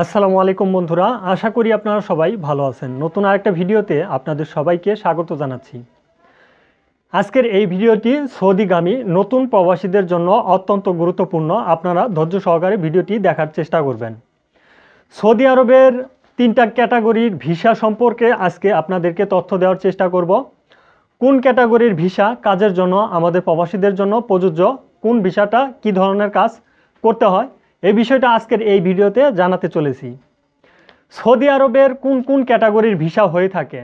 আসসালামু আলাইকুম বন্ধুরা আশা করি আপনারা সবাই ভালো আছেন নতুন আরেকটা ভিডিওতে আপনাদের সবাইকে স্বাগত জানাচ্ছি আজকের এই ভিডিওটি সৌদিগামী নতুন প্রবাসীদের জন্য অত্যন্ত গুরুত্বপূর্ণ আপনারা ধৈর্য সহকারে ভিডিওটি দেখার চেষ্টা করবেন সৌদি আরবের তিনটা ক্যাটাগরির ভিসা সম্পর্কে আজকে আপনাদেরকে তথ্য দেওয়ার চেষ্টা করব কোন ক্যাটাগরির ভিসা কাজের জন্য আমাদের প্রবাসীদের জন্য প্রযোজ্য কোন ভিসাটা কি ধরনের কাজ করতে হয় এই বিষয়টা আজকের এই ভিডিওতে জানাতে চলেছি সৌদি আরবের কোন কোন ক্যাটাগরির ভিসা হয়ে থাকে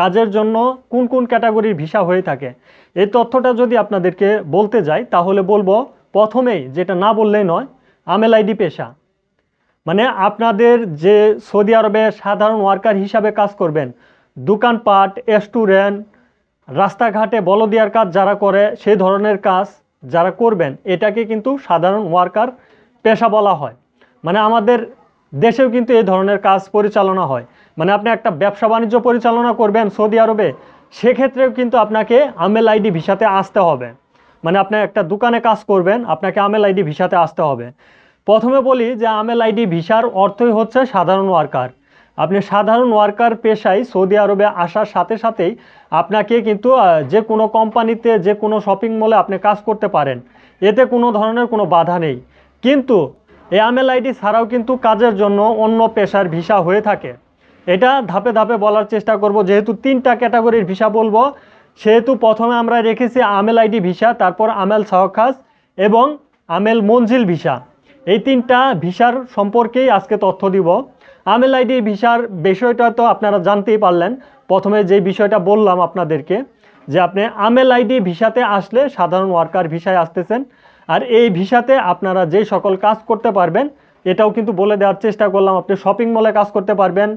কাজের জন্য কোন কোন ক্যাটাগরির ভিসা হয়ে থাকে এই তথ্যটা যদি আপনাদেরকে বলতে যাই তাহলে বলবো প্রথমেই যেটা না বললেই নয় আমেল আইডি পেশা মানে আপনাদের যে সৌদি আরবে সাধারণ ওয়ার্কার হিসাবে কাজ করবেন দোকানপাট রেস্টুরেন্ট রাস্তাঘাটে বলদিয়ার কাজ যারা করে সেই ধরনের কাজ যারা করবেন এটাকে কিন্তু সাধারণ ওয়ার্কার পেশা বলা হয় মানে আমাদের দেশেও কিন্তু এই ধরনের কাজ পরিচালনা হয় মানে আপনি একটা ব্যবসা বাণিজ্য পরিচালনা করবেন সৌদি আরবে সেক্ষেত্রেও কিন্তু আপনাকে আমেল আইডি ভিসাতে আসতে হবে মানে আপনি একটা দোকানে কাজ করবেন আপনাকে আমেল আইডি ভিসাতে আসতে হবে প্রথমে বলি যে আমেল আইডি ভিসার অর্থই হচ্ছে সাধারণ ওয়ার্কার আপনি সাধারণ ওয়ার্কার পেশায় সৌদি আরবে আসার সাথে সাথেই আপনাকে কিন্তু যে কোনো কোম্পানিতে যে কোনো শপিং মলে আপনি কাজ করতে পারেন এতে কোনো ধরনের কোনো বাধা নেই কিন্তু এই আমেল আইডি ছাড়াও কিন্তু কাজের জন্য অন্য পেশার ভিসা হয়ে থাকে এটা ধাপে ধাপে বলার চেষ্টা করব যেহেতু তিনটা ক্যাটাগরির ভিসা বলবো সেহেতু প্রথমে আমরা রেখেছি আমেল আইডি ভিসা তারপর আমেল সাহকাজ এবং আমেল মঞ্জিল ভিসা এই তিনটা ভিসার সম্পর্কেই আজকে তথ্য দিব আমেল আইডি ভিসার বিষয়টা তো আপনারা জানতেই পারলেন প্রথমে যে বিষয়টা বললাম আপনাদেরকে যে আপনি আমেল আইডি ভিসাতে আসলে সাধারণ ওয়ার্কার ভিসায় আসতেছেন আর এই ভিসাতে আপনারা যে সকল কাজ করতে পারবেন এটাও কিন্তু বলে দেওয়ার চেষ্টা করলাম আপনি শপিং মলে কাজ করতে পারবেন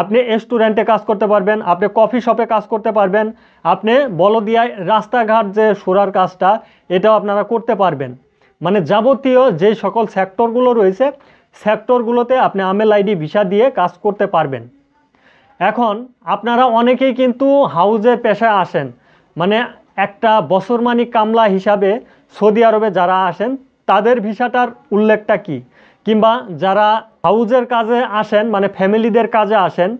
আপনি রেস্টুরেন্টে কাজ করতে পারবেন আপনি কফি শপে কাজ করতে পারবেন আপনি বলদিয়ায় রাস্তাঘাট যে সোরার কাজটা এটাও আপনারা করতে পারবেন মানে যাবতীয় যে সকল সেক্টরগুলো রয়েছে সেক্টরগুলোতে আপনি আমেল আইডি ভিসা দিয়ে কাজ করতে পারবেন এখন আপনারা অনেকেই কিন্তু হাউজের পেশায় আসেন মানে একটা বছরমানি কামলা হিসাবে সৌদি আরবে যারা আসেন তাদের ভিসাটার উল্লেখটা কি কিংবা যারা হাউজের কাজে আসেন মানে ফ্যামিলিদের কাজে আসেন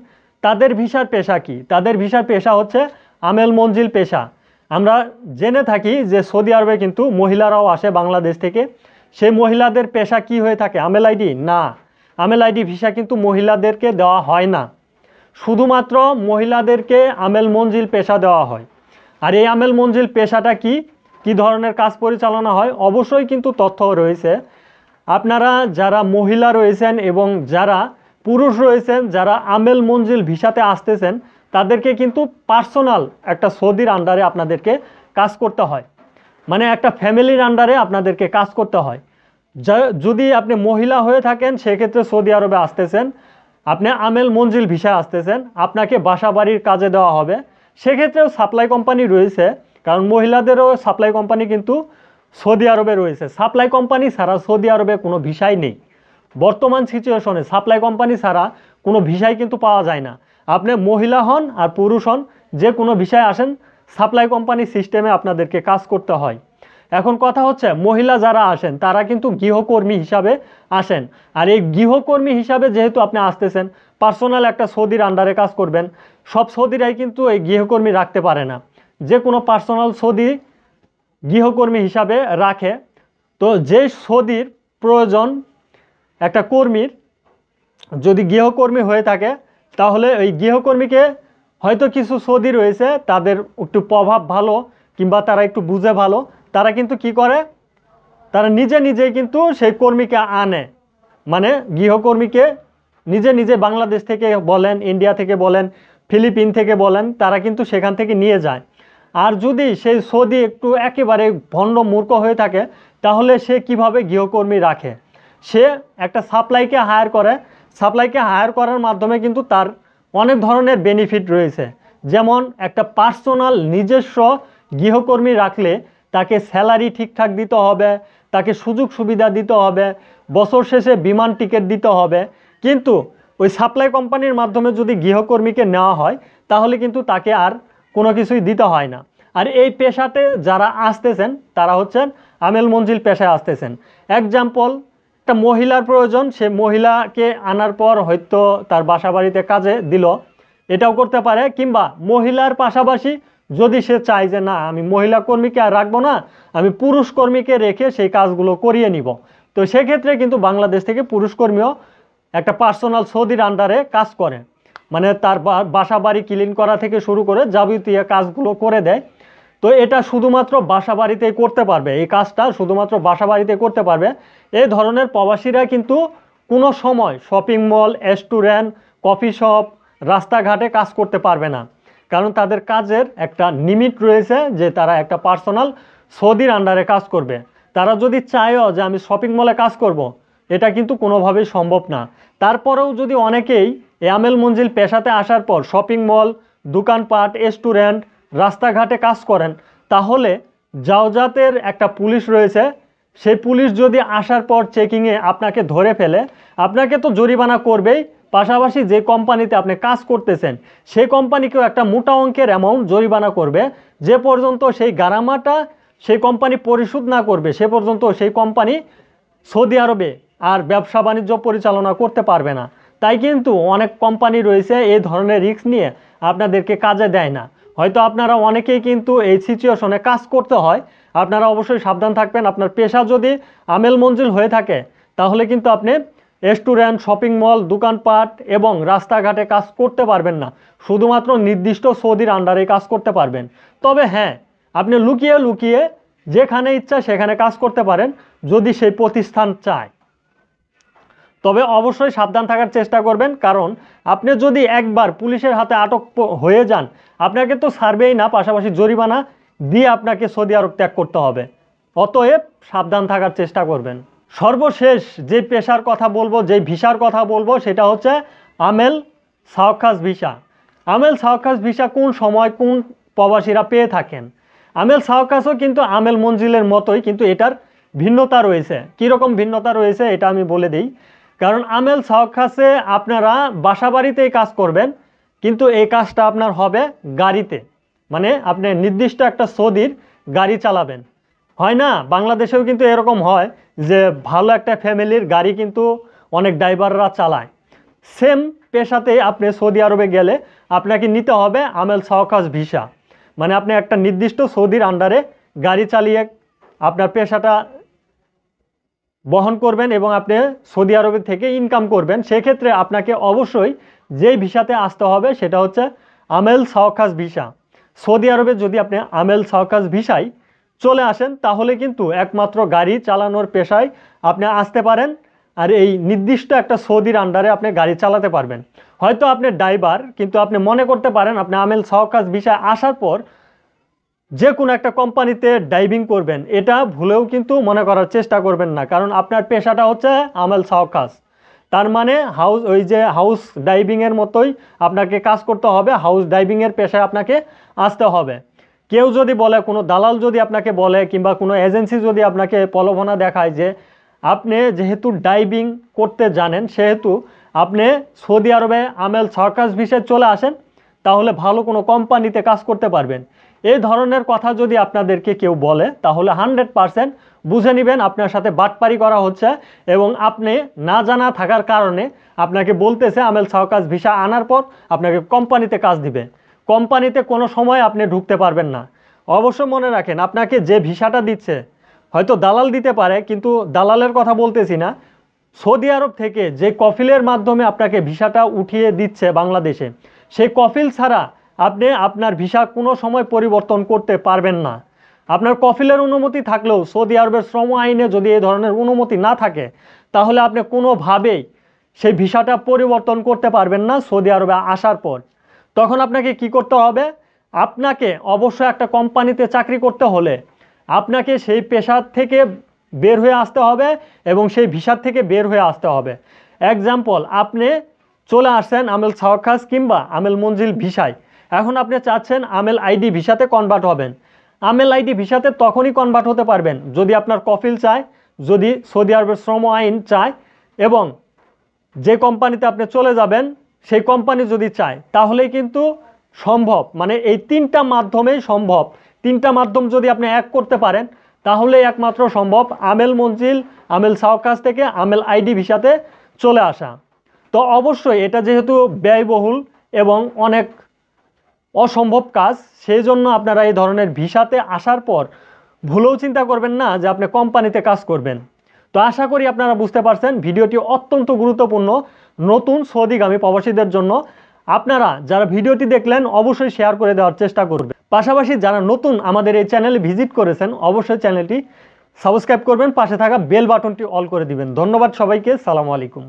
তাদের ভিসার পেশা কি তাদের ভিসার পেশা হচ্ছে আমেল মঞ্জিল পেশা আমরা জেনে থাকি যে সৌদি আরবে কিন্তু মহিলারাও আসে বাংলাদেশ থেকে সে মহিলাদের পেশা কি হয়ে থাকে আমেল আইডি না আমেল আইডি ভিসা কিন্তু মহিলাদেরকে দেওয়া হয় না শুধুমাত্র মহিলাদেরকে আমেল মঞ্জিল পেশা দেওয়া হয় আর এই আমেল মঞ্জিল পেশাটা কি কি ধরনের কাজ পরিচালনা হয় অবশ্যই কিন্তু তথ্য রয়েছে আপনারা যারা মহিলা রয়েছেন এবং যারা পুরুষ রয়েছেন যারা আমেল মঞ্জিল ভিসাতে আসতেছেন তাদেরকে কিন্তু পার্সোনাল একটা সৌদির আন্ডারে আপনাদেরকে কাজ করতে হয় মানে একটা ফ্যামিলির আন্ডারে আপনাদেরকে কাজ করতে হয় যদি আপনি মহিলা হয়ে থাকেন সেক্ষেত্রে সৌদি আরবে আসতেছেন আপনি আমেল মঞ্জিল ভিসায় আসতেছেন আপনাকে বাসা বাড়ির কাজে দেওয়া হবে সেক্ষেত্রেও সাপ্লাই কোম্পানি রয়েছে কারণ মহিলাদেরও সাপ্লাই কোম্পানি কিন্তু সৌদি আরবে রয়েছে সাপ্লাই কোম্পানি ছাড়া সৌদি আরবে কোনো ভিসাই নেই বর্তমান সিচুয়েশনে সাপ্লাই কোম্পানি ছাড়া কোনো ভিসাই কিন্তু পাওয়া যায় না আপনি মহিলা হন আর পুরুষ হন যে কোনো ভিসায় আসেন সাপ্লাই কোম্পানি সিস্টেমে আপনাদেরকে কাজ করতে হয় এখন কথা হচ্ছে মহিলা যারা আসেন তারা কিন্তু গৃহকর্মী হিসাবে আসেন আর এই গৃহকর্মী হিসাবে যেহেতু আপনি আসতেছেন পার্সোনাল একটা সৌদির আন্ডারে কাজ করবেন সব সৌদিরাই কিন্তু এই গৃহকর্মী রাখতে পারে না যে কোনো পার্সোনাল সৌদি গৃহকর্মী হিসাবে রাখে তো যে সৌদির প্রয়োজন একটা কর্মীর যদি গৃহকর্মী হয়ে থাকে তাহলে ওই গৃহকর্মীকে হয়তো কিছু সৌদি রয়েছে তাদের একটু প্রভাব ভালো কিংবা তারা একটু বুঝে ভালো তারা কিন্তু কি করে তারা নিজে নিজে কিন্তু সেই কর্মীকে আনে মানে গৃহকর্মীকে নিজে নিজে বাংলাদেশ থেকে বলেন ইন্ডিয়া থেকে বলেন ফিলিপিন থেকে বলেন তারা কিন্তু সেখান থেকে নিয়ে যায় আর যদি সেই সৌদি একটু একেবারে ভণ্ড মূর্খ হয়ে থাকে তাহলে সে কিভাবে গৃহকর্মী রাখে সে একটা সাপ্লাইকে হায়ার করে সাপ্লাইকে হায়ার করার মাধ্যমে কিন্তু তার অনেক ধরনের বেনিফিট রয়েছে যেমন একটা পার্সোনাল নিজস্ব গৃহকর্মী রাখলে তাকে স্যালারি ঠিকঠাক দিতে হবে তাকে সুযোগ সুবিধা দিতে হবে বছর শেষে বিমান টিকিট দিতে হবে কিন্তু ওই সাপ্লাই কোম্পানির মাধ্যমে যদি গৃহকর্মীকে নেওয়া হয় তাহলে কিন্তু তাকে আর কোনো কিছুই দিতে হয় না আর এই পেশাতে যারা আসতেছেন তারা হচ্ছেন আমেল মঞ্জিল পেশায় আসতেছেন এক্সাম্পল একটা মহিলার প্রয়োজন সে মহিলাকে আনার পর হয়তো তার বাসাবাড়িতে কাজে দিল এটাও করতে পারে কিংবা মহিলার পাশাপাশি যদি সে চায় যে না আমি মহিলা কর্মীকে আর রাখবো না আমি পুরুষ কর্মীকে রেখে সেই কাজগুলো করিয়ে নিব তো সেক্ষেত্রে কিন্তু বাংলাদেশ থেকে পুরুষ কর্মীও একটা পার্সোনাল সৌদির আন্ডারে কাজ করে মানে তার বাসা বাড়ি ক্লিন করা থেকে শুরু করে যাবতীয় কাজগুলো করে দেয় তো এটা শুধুমাত্র বাসা বাড়িতেই করতে পারবে এই কাজটা শুধুমাত্র বাসা বাড়িতে করতে পারবে এই ধরনের প্রবাসীরা কিন্তু কোনো সময় shopping mall restaurant coffee shop রাস্তাঘাটে কাজ করতে পারবে না কারণ তাদের কাজের একটা লিমিট রয়েছে যে তারা একটা পার্সোনাল সৌদির আন্ডারে কাজ করবে তারা যদি চায়ও যে আমি শপিং মলে কাজ করব। এটা কিন্তু কোনোভাবেই সম্ভব না তারপরেও যদি অনেকেই এয়ামেল মঞ্জিল পেশাতে আসার পর শপিং মল দোকানপাট রেস্টুরেন্ট রাস্তাঘাটে কাজ করেন তাহলে জাওজাতের একটা পুলিশ রয়েছে সেই পুলিশ যদি আসার পর চেকিংয়ে আপনাকে ধরে ফেলে আপনাকে তো জরিমানা করবেই পাশাপাশি যে কোম্পানিতে আপনি কাজ করতেছেন সেই কোম্পানিকেও একটা মোটা অঙ্কের অ্যামাউন্ট জরিমানা করবে যে পর্যন্ত সেই গারামাটা সেই কোম্পানি পরিশোধ না করবে সে পর্যন্ত সেই কোম্পানি সৌদি আরবে আর ব্যবসা বাণিজ্য পরিচালনা করতে পারবে না তাই কিন্তু অনেক কোম্পানি রয়েছে এই ধরনের রিস্ক নিয়ে আপনাদেরকে কাজে দেয় না হয়তো আপনারা অনেকেই কিন্তু এই সিচুয়েশনে কাজ করতে হয় আপনারা অবশ্যই সাবধান থাকবেন আপনার পেশা যদি আমেল মঞ্জিল হয়ে থাকে তাহলে কিন্তু আপনি রেস্টুরেন্ট শপিং মল দোকানপাট এবং রাস্তাঘাটে কাজ করতে পারবেন না শুধুমাত্র নির্দিষ্ট সৌদির আন্ডারে কাজ করতে পারবেন তবে হ্যাঁ আপনি লুকিয়ে লুকিয়ে যেখানে ইচ্ছা সেখানে কাজ করতে পারেন যদি সেই প্রতিষ্ঠান চায় তবে অবশ্যই সাবধান থাকার চেষ্টা করবেন কারণ আপনি যদি একবার পুলিশের হাতে আটক হয়ে যান আপনাকে তো সার্ভেই না পাশাপাশি জরিমানা দিয়ে আপনাকে সৌদি আরব ত্যাগ করতে হবে অতএব সাবধান থাকার চেষ্টা করবেন সর্বশেষ যে পেশার কথা বলবো যে ভিসার কথা বলবো সেটা হচ্ছে আমেল সাওকাস ভিসা আমেল সাওকাস ভিসা কোন সময় কোন প্রবাসীরা পেয়ে থাকেন আমেল সাওকাসও কিন্তু আমেল মঞ্জিলের মতোই কিন্তু এটার ভিন্নতা রয়েছে কীরকম ভিন্নতা রয়েছে এটা আমি বলে দিই কারণ আমেল সাওয়াক আপনারা বাসা বাড়িতেই কাজ করবেন কিন্তু এই কাজটা আপনার হবে গাড়িতে মানে আপনি নির্দিষ্ট একটা সৌদির গাড়ি চালাবেন হয় না বাংলাদেশেও কিন্তু এরকম হয় যে ভালো একটা ফ্যামিলির গাড়ি কিন্তু অনেক ড্রাইভাররা চালায় সেম পেশাতে আপনি সৌদি আরবে গেলে আপনাকে নিতে হবে আমেল সাওকাস ভিসা মানে আপনি একটা নির্দিষ্ট সৌদির আন্ডারে গাড়ি চালিয়ে আপনার পেশাটা বহন করবেন এবং আপনি সৌদি আরবের থেকে ইনকাম করবেন সেক্ষেত্রে আপনাকে অবশ্যই যেই ভিসাতে আসতে হবে সেটা হচ্ছে আমেল সাওকাস ভিসা সৌদি আরবে যদি আপনি আমেল সাওকাস ভিসায় চলে আসেন তাহলে কিন্তু একমাত্র গাড়ি চালানোর পেশায় আপনি আসতে পারেন আর এই নির্দিষ্ট একটা সৌদির আন্ডারে আপনি গাড়ি চালাতে পারবেন হয়তো আপনি ড্রাইভার কিন্তু আপনি মনে করতে পারেন আপনি আমেল সাওকাস ভিসায় আসার পর যে কোনো একটা কোম্পানিতে ডাইভিং করবেন এটা ভুলেও কিন্তু মনে করার চেষ্টা করবেন না কারণ আপনার পেশাটা হচ্ছে আমেল সাওকাস তার মানে হাউস ওই যে হাউস ডাইভিংয়ের মতোই আপনাকে কাজ করতে হবে হাউস ডাইভিংয়ের পেশায় আপনাকে আসতে হবে কেউ যদি বলে কোনো দালাল যদি আপনাকে বলে কিংবা কোনো এজেন্সি যদি আপনাকে প্রলোভনা দেখায় যে আপনি যেহেতু ডাইভিং করতে জানেন সেহেতু আপনি সৌদি আরবে আমেল সরকাস ভিসে চলে আসেন তাহলে ভালো কোনো কোম্পানিতে কাজ করতে পারবেন এই ধরনের কথা যদি আপনাদেরকে কেউ বলে তাহলে হান্ড্রেড পারসেন্ট বুঝে নেবেন আপনার সাথে বাটপারি করা হচ্ছে এবং আপনি না জানা থাকার কারণে আপনাকে বলতেছে আমেল সাহকাজ ভিসা আনার পর আপনাকে কোম্পানিতে কাজ দিবে কোম্পানিতে কোনো সময় আপনি ঢুকতে পারবেন না অবশ্য মনে রাখেন আপনাকে যে ভিসাটা দিচ্ছে হয়তো দালাল দিতে পারে কিন্তু দালালের কথা বলতেছি না সৌদি আরব থেকে যে কফিলের মাধ্যমে আপনাকে ভিসাটা উঠিয়ে দিচ্ছে বাংলাদেশে সেই কফিল ছাড়া আপনি আপনার ভিসা কোনো সময় পরিবর্তন করতে পারবেন না আপনার কফিলের অনুমতি থাকলেও সৌদি আরবের শ্রম আইনে যদি এই ধরনের অনুমতি না থাকে তাহলে আপনি কোনোভাবেই সেই ভিসাটা পরিবর্তন করতে পারবেন না সৌদি আরবে আসার পর তখন আপনাকে কি করতে হবে আপনাকে অবশ্যই একটা কোম্পানিতে চাকরি করতে হলে আপনাকে সেই পেশার থেকে বের হয়ে আসতে হবে এবং সেই ভিসার থেকে বের হয়ে আসতে হবে এক্সাম্পল আপনি চলে আসছেন আমেল সাওয়াখাস কিংবা আমেল মঞ্জিল ভিসায় এখন আপনি চাচ্ছেন আমেল আইডি ভিসাতে কনভার্ট হবেন আমেল আইডি ভিসাতে তখনই কনভার্ট হতে পারবেন যদি আপনার কফিল চায় যদি সৌদি আরবের শ্রম আইন চায় এবং যে কোম্পানিতে আপনি চলে যাবেন সেই কোম্পানি যদি চায় তাহলেই কিন্তু সম্ভব মানে এই তিনটা মাধ্যমেই সম্ভব তিনটা মাধ্যম যদি আপনি এক করতে পারেন তাহলে একমাত্র সম্ভব আমেল মঞ্জিল আমেল সাওকাজ থেকে আমেল আইডি ভিসাতে চলে আসা তো অবশ্যই এটা যেহেতু ব্যয়বহুল এবং অনেক অসম্ভব কাজ সেই জন্য আপনারা এই ধরনের ভিসাতে আসার পর ভুলেও চিন্তা করবেন না যে আপনি কোম্পানিতে কাজ করবেন তো আশা করি আপনারা বুঝতে পারছেন ভিডিওটি অত্যন্ত গুরুত্বপূর্ণ নতুন সৌদিগামী প্রবাসীদের জন্য আপনারা যারা ভিডিওটি দেখলেন অবশ্যই শেয়ার করে দেওয়ার চেষ্টা করবেন পাশাপাশি যারা নতুন আমাদের এই চ্যানেলে ভিজিট করেছেন অবশ্যই চ্যানেলটি সাবস্ক্রাইব করবেন পাশে থাকা বেল বাটনটি অল করে দিবেন ধন্যবাদ সবাইকে সালাম আলাইকুম